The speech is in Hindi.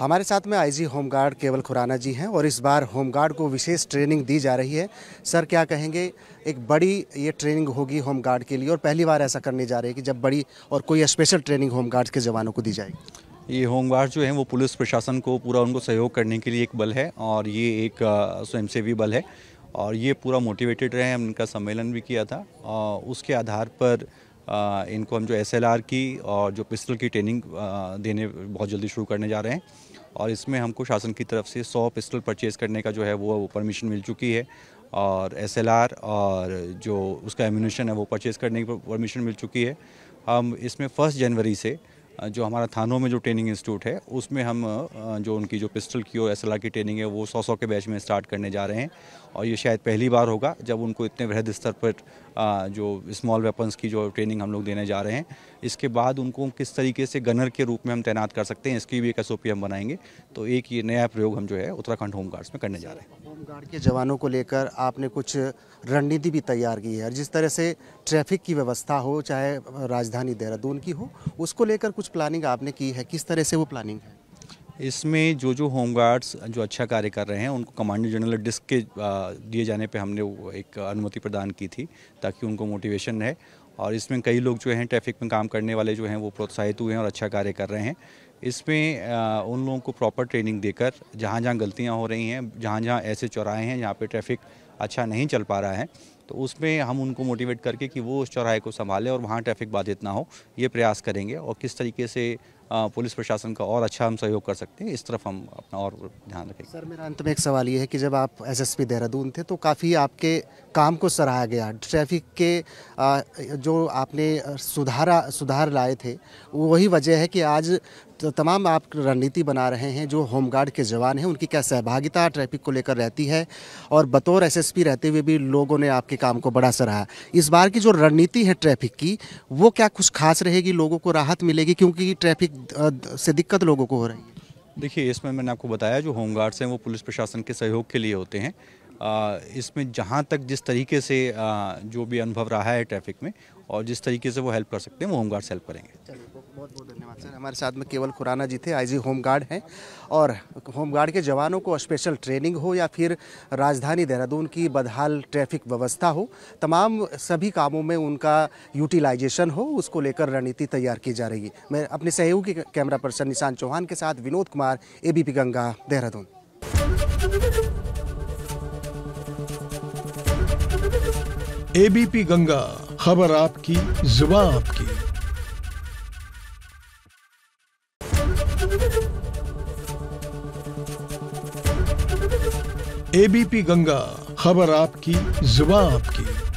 हमारे साथ में आईजी होमगार्ड केवल खुराना जी हैं और इस बार होमगार्ड को विशेष ट्रेनिंग दी जा रही है सर क्या कहेंगे एक बड़ी ये ट्रेनिंग होगी होमगार्ड के लिए और पहली बार ऐसा करने जा रहे हैं कि जब बड़ी और कोई स्पेशल ट्रेनिंग गार्ड के जवानों को दी जाएगी ये होमगार्ड जो है वो पुलिस प्रशासन को पूरा उनको सहयोग करने के लिए एक बल है और ये एक स्वयंसेवी बल है और ये पूरा मोटिवेटेड रहे हैं उनका सम्मेलन भी किया था उसके आधार पर इनको हम जो एस की और जो पिस्टल की ट्रेनिंग देने बहुत जल्दी शुरू करने जा रहे हैं और इसमें हमको शासन की तरफ से 100 पिस्टल परचेज़ करने का जो है वो, परमिशन मिल चुकी है और एस और जो उसका एम्यूनेशन है वो परचेज़ करने की परमिशन मिल चुकी है हम इसमें फर्स्ट जनवरी से जो हमारा थानों में जो ट्रेनिंग इंस्टीट्यूट है उसमें हम जो उनकी जो पिस्टल की और एस की ट्रेनिंग है वो सौ सौ के बैच में स्टार्ट करने जा रहे हैं और ये शायद पहली बार होगा जब उनको इतने वृहद स्तर पर जो स्मॉल वेपन्स की जो ट्रेनिंग हम लोग देने जा रहे हैं इसके बाद उनको किस तरीके से गनर के रूप में हम तैनात कर सकते हैं इसकी भी एक एस हम बनाएंगे तो एक ये नया प्रयोग हम जो है उत्तराखंड होम गार्ड्स में करने जा रहे हैं होम गार्ड के जवानों को लेकर आपने कुछ रणनीति भी तैयार की है जिस तरह से ट्रैफिक की व्यवस्था हो चाहे राजधानी देहरादून की हो उसको लेकर कुछ प्लानिंग आपने की है किस तरह से वो प्लानिंग है इसमें जो जो होम गार्ड्स जो अच्छा कार्य कर रहे हैं उनको कमांडर जनरल डिस्क के दिए जाने पे हमने एक अनुमति प्रदान की थी ताकि उनको मोटिवेशन रहे और इसमें कई लोग जो हैं ट्रैफिक में काम करने वाले जो हैं वो प्रोत्साहित हुए हैं और अच्छा कार्य कर रहे हैं इसमें उन लोगों को प्रॉपर ट्रेनिंग देकर जहाँ जहाँ गलतियाँ हो रही हैं जहाँ जहाँ ऐसे चौराहे हैं जहाँ पर ट्रैफिक अच्छा नहीं चल पा रहा है तो उसमें हम उनको मोटिवेट करके कि वो उस चौराहे को संभालें और वहाँ ट्रैफिक बाधित ना हो ये प्रयास करेंगे और किस तरीके से पुलिस प्रशासन का और अच्छा हम सहयोग कर सकते हैं इस तरफ हम अपना और ध्यान रखेंगे सर मेरा अंत में एक सवाल ये है कि जब आप एसएसपी देहरादून थे तो काफ़ी आपके काम को सराहा गया ट्रैफिक के जो आपने सुधारा सुधार लाए थे वही वजह है कि आज तमाम आप रणनीति बना रहे हैं जो होमगार्ड के जवान हैं उनकी क्या सहभागिता ट्रैफिक को लेकर रहती है और बतौर एसएसपी रहते हुए भी लोगों ने आपके काम को बड़ा सा रहा इस बार की जो रणनीति है ट्रैफिक की वो क्या कुछ खास रहेगी लोगों को राहत मिलेगी क्योंकि ट्रैफिक से दिक्कत लोगों को हो रही है देखिए इसमें मैंने आपको बताया जो होमगार्ड्स हैं वो पुलिस प्रशासन के सहयोग के लिए होते हैं इसमें जहाँ तक जिस तरीके से जो भी अनुभव रहा है ट्रैफिक में और जिस तरीके से वो हेल्प कर सकते हैं वो होमगार्ड से हेल्प करेंगे चलिए बहुत बहुत धन्यवाद सर हमारे साथ में केवल खुराना जी थे आईजी होमगार्ड हैं और होमगार्ड के जवानों को स्पेशल ट्रेनिंग हो या फिर राजधानी देहरादून की बदहाल ट्रैफिक व्यवस्था हो तमाम सभी कामों में उनका यूटिलाइजेशन हो उसको लेकर रणनीति तैयार की जा रही है मैं अपने सहयोगी कैमरा पर्सन निशान चौहान के साथ विनोद कुमार ए गंगा देहरादून एबीपी गंगा खबर आपकी जुबा आपकी एबीपी गंगा खबर आपकी जुबा आपकी